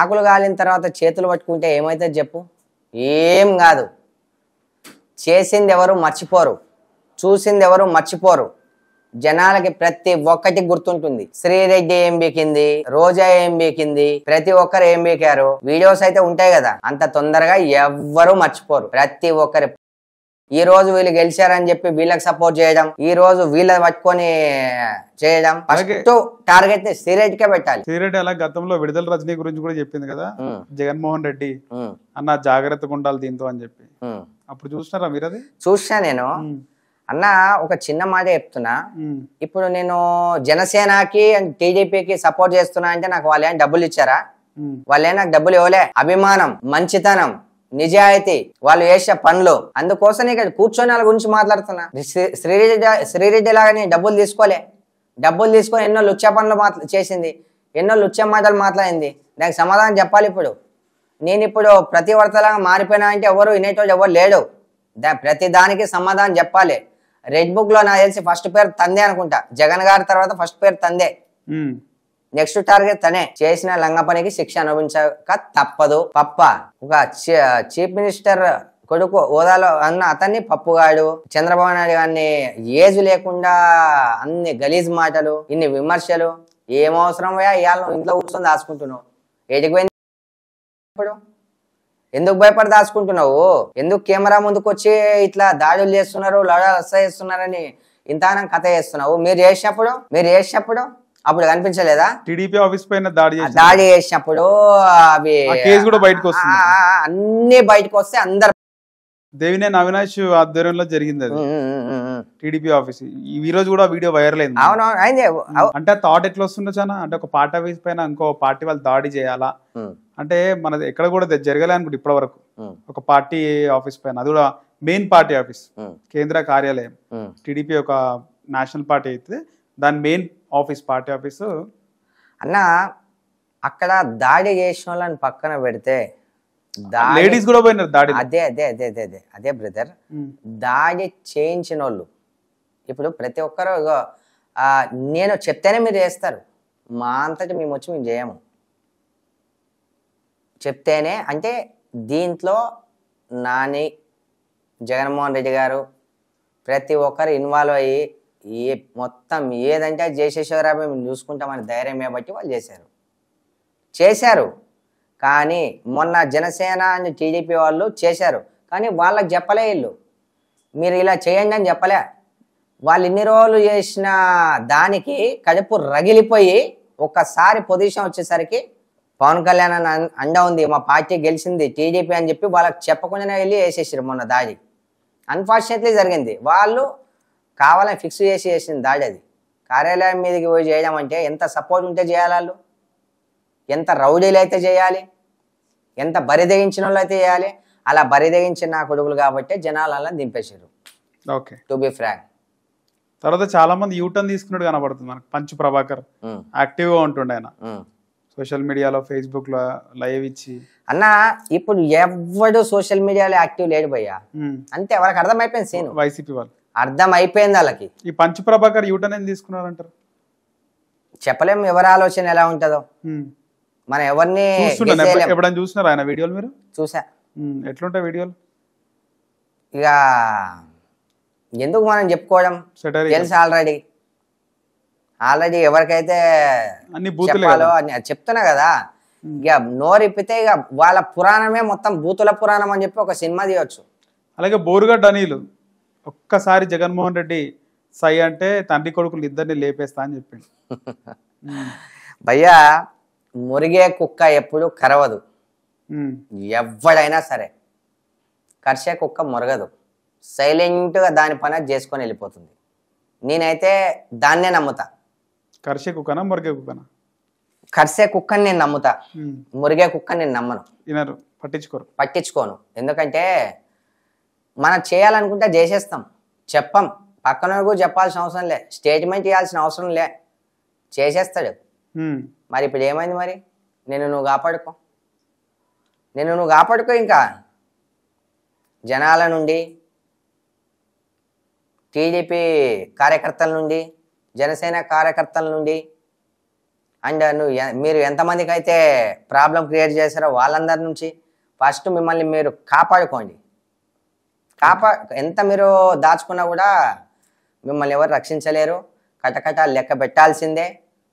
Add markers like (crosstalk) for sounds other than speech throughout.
ఆకులు కాలిన తర్వాత చేతులు పట్టుకుంటే ఏమవుతుంది చెప్పు ఏం కాదు చేసింది ఎవరు మర్చిపోరు చూసింది ఎవరు మర్చిపోరు జనాలకి ప్రతి ఒక్కటి గుర్తుంటుంది శ్రీరెడ్డి ఏం బీకింది రోజా ఏం బీకింది ప్రతి ఒక్కరు ఏం బీకారు వీడియోస్ అయితే ఉంటాయి కదా అంత తొందరగా ఎవ్వరూ మర్చిపోరు ప్రతి ఒక్కరి ఈ రోజు వీళ్ళు గెలిచారని చెప్పి వీళ్ళకి సపోర్ట్ చేయడం ఈ రోజు వీళ్ళ పట్టుకొని చేయడం ఫస్ట్ టార్గెట్ ని శ్రీరెడ్డి కే పెట్టాలి శ్రీరెడ్డి అలా గతంలో విడుదల రజనీ గురించి కూడా చెప్పింది కదా జగన్మోహన్ రెడ్డి అన్న జాగ్రత్తగా ఉండాలి దీంతో అని చెప్పి అప్పుడు చూస్తున్నారా మీరు అది చూసా నేను అన్న ఒక చిన్న మాట చెప్తున్నా ఇప్పుడు నేను జనసేనకి అండ్ టీడీపీకి సపోర్ట్ చేస్తున్నా అంటే నాకు వాళ్ళు ఏమైనా డబ్బులు ఇచ్చారా వాళ్ళే నాకు డబ్బులు ఇవ్వలే అభిమానం మంచితనం నిజాయితీ వాళ్ళు చేసే పనులు అందుకోసం ఇక్కడ కూర్చొని వాళ్ళ గురించి మాట్లాడుతున్నా శ్రీరెడ్డి శ్రీరెడ్డి లాగానే డబ్బులు తీసుకోలే డబ్బులు తీసుకొని ఎన్నో లుచ్చ పనులు మాట్లా చేసింది ఎన్నో లుచ్చ మాటలు మాట్లాడింది దానికి సమాధానం చెప్పాలి ఇప్పుడు నేను ఇప్పుడు ప్రతి వర్తలాగా మారిపోయినా అంటే ఎవరు వినేటోడు ఎవరు లేడు దా ప్రతి దానికి సమాధానం చెప్పాలి రెడ్ బుక్ లో నాకు తెలిసి ఫస్ట్ పేరు తందే అనుకుంటా జగన్ గారి తర్వాత ఫస్ట్ పేరు తందే నెక్స్ట్ టార్గెట్ తనే చేసిన లంగ పనికి శిక్ష అనుభవించక తప్పదు పప్ప ఒక చీఫ్ మినిస్టర్ కొడుకు హోదాలో అన్న అతన్ని పప్పుగాడు చంద్రబాబు నాయుడు గారిని ఏజ్ లేకుండా అన్ని గలీజ్ మాటలు ఇన్ని విమర్శలు ఏమవసరం ఇవాళ ఇంట్లో కూర్చొని దాచుకుంటున్నావు ఏటికి పోయింది ఇప్పుడు ఎందుకు భయపడి దాచుకుంటున్నావు ఎందుకు కెమెరా ముందుకు వచ్చి ఇట్లా దాడులు చేస్తున్నారు లడా అస్సా చేస్తున్నారని ఇంతనం కథ చేస్తున్నావు మీరు చేసినప్పుడు మీరు చేసినప్పుడు అప్పుడు కనిపించలేదా టీడీపీ ఆఫీస్ పైన దాడి దాడి చేసినప్పుడు అవి కేసు కూడా బయటకు వస్తుంది అన్ని బయటకు వస్తే అందరు దేవినేని అవినాష్ ఆధ్వర్యంలో జరిగింది అది టీడీపీ ఆఫీస్ ఈ రోజు కూడా వీడియో వైరల్ అయింది అంటే థాట్ ఎట్లా వస్తుండే చాలా అంటే ఒక పార్టీ ఆఫీస్ పైన ఇంకో పార్టీ వాళ్ళు దాడి చేయాలా అంటే మనది ఎక్కడ కూడా జరగలే అనుకుంటే ఇప్పటి వరకు ఒక పార్టీ ఆఫీస్ పైన అది కూడా మెయిన్ పార్టీ ఆఫీస్ కేంద్ర కార్యాలయం టీడీపీ ఒక నేషనల్ పార్టీ అయితే దాని మెయిన్ ఆఫీస్ పార్టీ ఆఫీసు అన్న అక్కడ దాడి చేసిన వాళ్ళని పక్కన పెడితే లేడీస్ కూడా పోయినారు దాడి అదే అదే అదే అదే అదే అదే బ్రదర్ hmm. దాడి చేయించిన వాళ్ళు ఇప్పుడు ప్రతి ఒక్కరు నేను చెప్తేనే మీరు చేస్తారు మా అంతటి మేము వచ్చి మేము చేయము చెప్తేనే అంటే దీంట్లో నాని జగన్మోహన్ రెడ్డి గారు ప్రతి ఒక్కరు ఇన్వాల్వ్ అయ్యి ఏ మొత్తం ఏదంటే చేసేసారా మేము చూసుకుంటామని ధైర్యం బట్టి వాళ్ళు చేశారు చేశారు కానీ మొన్న జనసేన అని టీడీపీ వాళ్ళు చేశారు కానీ వాళ్ళకి చెప్పలే వీళ్ళు మీరు ఇలా చేయండి అని చెప్పలే వాళ్ళు ఇన్ని రోజులు చేసిన దానికి కడుపు రగిలిపోయి ఒక్కసారి పొజిషన్ వచ్చేసరికి పవన్ కళ్యాణ్ అని అండ ఉంది మా పార్టీ గెలిచింది టీడీపీ అని చెప్పి వాళ్ళకి చెప్పకుండానే వెళ్ళి వేసేసారు మొన్న దాడి అన్ఫార్చునేట్లీ జరిగింది వాళ్ళు కావాలని ఫిక్స్ చేసి చేసిన దాడి అది కార్యాలయం మీదకి పోయి చేయడం అంటే ఎంత సపోర్ట్ ఉంటే చేయాలి వాళ్ళు ఎంత రౌడీలు అయితే చేయాలి ఎంత బరిదగించిన వాళ్ళు అయితే చేయాలి అలా బరిదగించిన నా కొడుకులు కాబట్టి జనాలు అలా దింపేశారు ఓకే టు బి ఫ్రాంక్ తర్వాత చాలా మంది యూటర్న్ తీసుకున్నట్టు కనబడుతుంది మనకు పంచు ప్రభాకర్ యాక్టివ్ గా ఉంటుండే ఆయన సోషల్ మీడియాలో ఫేస్బుక్ లో లైవ్ ఇచ్చి అన్న ఇప్పుడు ఎవడు సోషల్ మీడియాలో యాక్టివ్ లేడు భయ్యా అంతే ఎవరికి అర్థమైపోయింది సీన్ వైసీపీ వాళ్ళు అర్థం అయిపోయింది వాళ్ళకి ఈ పంచప్రభాకర్ యూటర్న్ ఏం తీసుకున్నారంటారు చెప్పలేము ఎవరి ఆలోచన ఎలా ఉంటుందో మనం ఎవరిని ఎప్పుడైనా చూసినారా ఆయన వీడియోలు మీరు చూసా ఎట్లుంటాయి వీడియోలు ఇక ఎందుకు మనం చెప్పుకోవడం తెలుసు ఆల్రెడీ ఆల్రెడీ ఎవరికైతే చెప్పాలో అని చెప్తున్నా కదా ఇక నోరిప్పితే ఇక వాళ్ళ పురాణమే మొత్తం భూతుల పురాణం అని చెప్పి ఒక సినిమా తీయవచ్చు అలాగే బోరుగడ్డ అనిలు ఒక్కసారి జగన్మోహన్ రెడ్డి సై అంటే తండ్రి కొడుకులు ఇద్దరిని లేపేస్తా అని చెప్పి (laughs) భయ్యా మురిగే కుక్క ఎప్పుడు కరవదు ఎవడైనా సరే కరిసే కుక్క మురగదు సైలెంట్గా దాని పని చేసుకొని వెళ్ళిపోతుంది నేనైతే దాన్నే నమ్ముతా కరిసే కుక్కనా మురిగే కుక్కనా కరిసే కుక్కని నేను నమ్ముతా మురిగే కుక్కని నేను నమ్మను వినరు పట్టించుకోరు పట్టించుకోను ఎందుకంటే మనం చేయాలనుకుంటే చేసేస్తాం చెప్పం పక్కన చెప్పాల్సిన అవసరం లే స్టేట్మెంట్ ఇవ్వాల్సిన అవసరం లే చేసేస్తాడు మరి ఇప్పుడు ఏమైంది మరి నేను నువ్వు కాపాడుకో నేను నువ్వు కాపాడుకో ఇంకా జనాల నుండి టీడీపీ కార్యకర్తల నుండి జనసేన కార్యకర్తల నుండి అండ్ నువ్వు మీరు ఎంతమందికి అయితే ప్రాబ్లం క్రియేట్ చేశారో వాళ్ళందరి నుంచి ఫస్ట్ మిమ్మల్ని మీరు కాపాడుకోండి కాపా ఎంత మీరు దాచుకున్నా కూడా మిమ్మల్ని ఎవరు రక్షించలేరు కటకటాలు లెక్క పెట్టాల్సిందే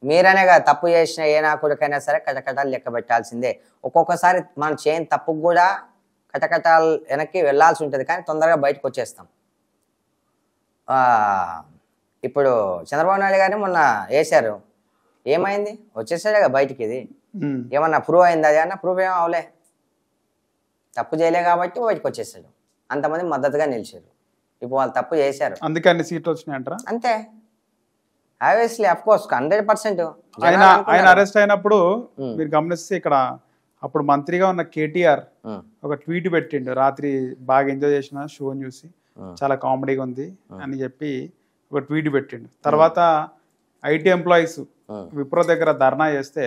మీరనేగా కదా తప్పు చేసిన ఏ నా కొడుకైనా సరే కటకటాలు లెక్క పెట్టాల్సిందే ఒక్కొక్కసారి మనం చేయని తప్పుకు కూడా కటకటాలు వెనక్కి వెళ్ళాల్సి ఉంటుంది కానీ తొందరగా బయటకు వచ్చేస్తాం ఇప్పుడు చంద్రబాబు నాయుడు గారిని మొన్న వేశారు ఏమైంది వచ్చేసాడు కదా బయటికి ఇది ఏమన్నా ప్రూవ్ అయింది అది అన్నా ప్రూవ్ ఏం అవలే తప్పు చేయలే కాబట్టి బయటకు వచ్చేసాడు అంతమంది మద్దతుగా నిలిచారు ఇప్పుడు వాళ్ళు తప్పు చేశారు అందుకని సీట్లు వచ్చినాయి అంటారా అంతే obviously of course hundred percent ఆయన ఆయన అరెస్ట్ అయినప్పుడు మీరు గమనిస్తే ఇక్కడ అప్పుడు మంత్రిగా ఉన్న కేటీఆర్ ఒక ట్వీట్ పెట్టిండు రాత్రి బాగా ఎంజాయ్ చేసిన షోని చూసి చాలా కామెడీగా ఉంది అని చెప్పి ఒక ట్వీట్ పెట్టిండు తర్వాత ఐటీ ఎంప్లాయీస్ విప్రో దగ్గర ధర్నా చేస్తే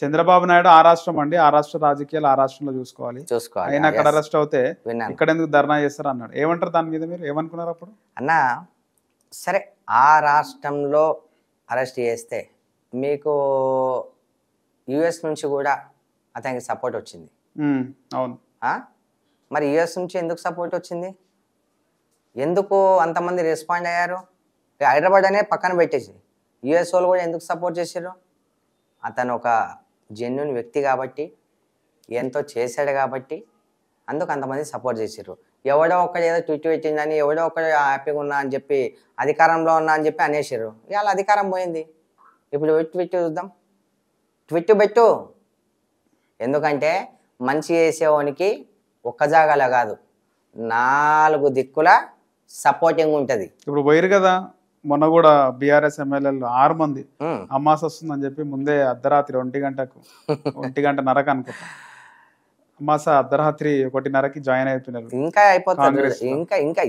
చంద్రబాబు నాయుడు ఆ రాష్ట్రం అండి ఆ రాష్ట్ర రాజకీయాలు ఆ రాష్ట్రంలో చూసుకోవాలి చూసుకోవాలి ఆయన అక్కడ అరెస్ట్ అవుతే ఇక్కడ ఎందుకు ధర్నా చేస్తారు అన్నాడు ఏమంటారు దాని మీద మీరు ఏమనుకున్నారు అప్పుడు అన్న సరే ఆ రాష్ట్రంలో అరెస్ట్ చేస్తే మీకు యుఎస్ నుంచి కూడా అతనికి సపోర్ట్ వచ్చింది అవును మరి యుఎస్ నుంచి ఎందుకు సపోర్ట్ వచ్చింది ఎందుకు అంతమంది రెస్పాండ్ అయ్యారు హైదరాబాద్ అనే పక్కన పెట్టేసి యుఎస్ వాళ్ళు కూడా ఎందుకు సపోర్ట్ చేశారు అతను ఒక జెన్యున్ వ్యక్తి కాబట్టి ఎంతో చేశాడు కాబట్టి అందుకు అంతమంది సపోర్ట్ చేశారు ఎవడో ఒక్కడు ఏదో ట్విట్ పెట్టిందని ఎవడో ఒక్కడు హ్యాపీగా ఉన్నా అని చెప్పి అధికారంలో ఉన్నా అని చెప్పి అనేసారు ఇవాళ అధికారం పోయింది ఇప్పుడు ట్విట్ చూద్దాం ట్విట్ పెట్టు ఎందుకంటే మంచి చేసేవానికి ఒక్క జాగాలో కాదు నాలుగు దిక్కుల సపోర్టింగ్ ఉంటుంది ఇప్పుడు పోయిరు కదా మొన్న కూడా బీఆర్ఎస్ ఎమ్మెల్యేలు ఆరు మంది అమ్మాస వస్తుందని చెప్పి ముందే అర్ధరాత్రి ఒంటి గంటకు (laughs) ఒంటి గంట నరక అనుకుంటా అమ్మాస అర్ధరాత్రి నరకి జాయిన్ అయిపోయినారు ఇంకా అయిపోతుంది ఇంకా ఇంకా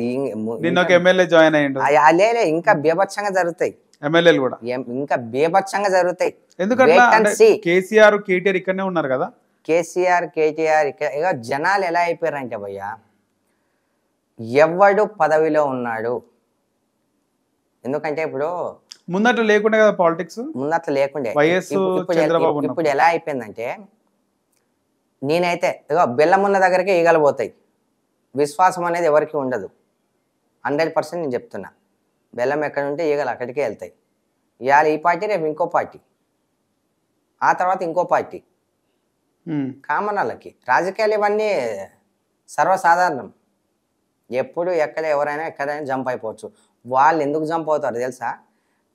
నిన్న ఒక ఎమ్మెల్యే జాయిన్ అయ్యిండు లేలే ఇంకా బీభత్సంగా జరుగుతాయి ఎమ్మెల్యేలు కూడా ఇంకా బీభత్సంగా జరుగుతాయి ఎందుకంటే కేసీఆర్ కేటీఆర్ ఇక్కడనే ఉన్నారు కదా కేసీఆర్ కేటీఆర్ ఇక్కడ ఇక జనాలు ఎలా అయిపోయారంటే భయ్యా ఎవడు పదవిలో ఉన్నాడు ఎందుకంటే ఇప్పుడు ముందట లేకుండా కదా పాలిటిక్స్ ముందట లేకుండే ఇప్పుడు ఇప్పుడు ఎలా అయిపోయిందంటే నేనైతే ఇగో ఉన్న దగ్గరికి ఈగలు విశ్వాసం అనేది ఎవరికి ఉండదు హండ్రెడ్ పర్సెంట్ నేను చెప్తున్నా బెల్లం ఎక్కడ ఉంటే ఈగలు అక్కడికే వెళ్తాయి ఇవాళ ఈ పార్టీ రేపు ఇంకో పార్టీ ఆ తర్వాత ఇంకో పార్టీ కామన్ వాళ్ళకి రాజకీయాలు ఇవన్నీ సర్వసాధారణం ఎప్పుడు ఎక్కడ ఎవరైనా ఎక్కడైనా జంప్ అయిపోవచ్చు వాళ్ళు ఎందుకు జంప్ అవుతారు తెలుసా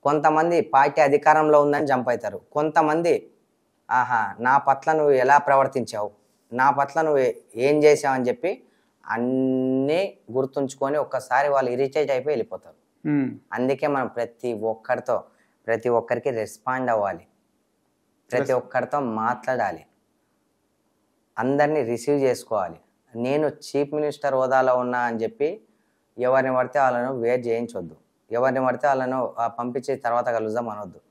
కొంతమంది పార్టీ అధికారంలో ఉందని జంప్ అవుతారు కొంతమంది ఆహా నా పట్ల నువ్వు ఎలా ప్రవర్తించావు నా పట్ల నువ్వు ఏం చేసావు అని చెప్పి అన్నీ గుర్తుంచుకొని ఒక్కసారి వాళ్ళు ఇరిటేట్ అయిపోయి వెళ్ళిపోతారు అందుకే మనం ప్రతి ఒక్కరితో ప్రతి ఒక్కరికి రెస్పాండ్ అవ్వాలి ప్రతి ఒక్కరితో మాట్లాడాలి అందరినీ రిసీవ్ చేసుకోవాలి నేను చీఫ్ మినిస్టర్ హోదాలో ఉన్నా అని చెప్పి ఎవరిని పడితే వాళ్ళను వేర్ చేయించొద్దు ఎవరిని పడితే వాళ్ళను పంపించే తర్వాత కలుద్దాం అనొద్దు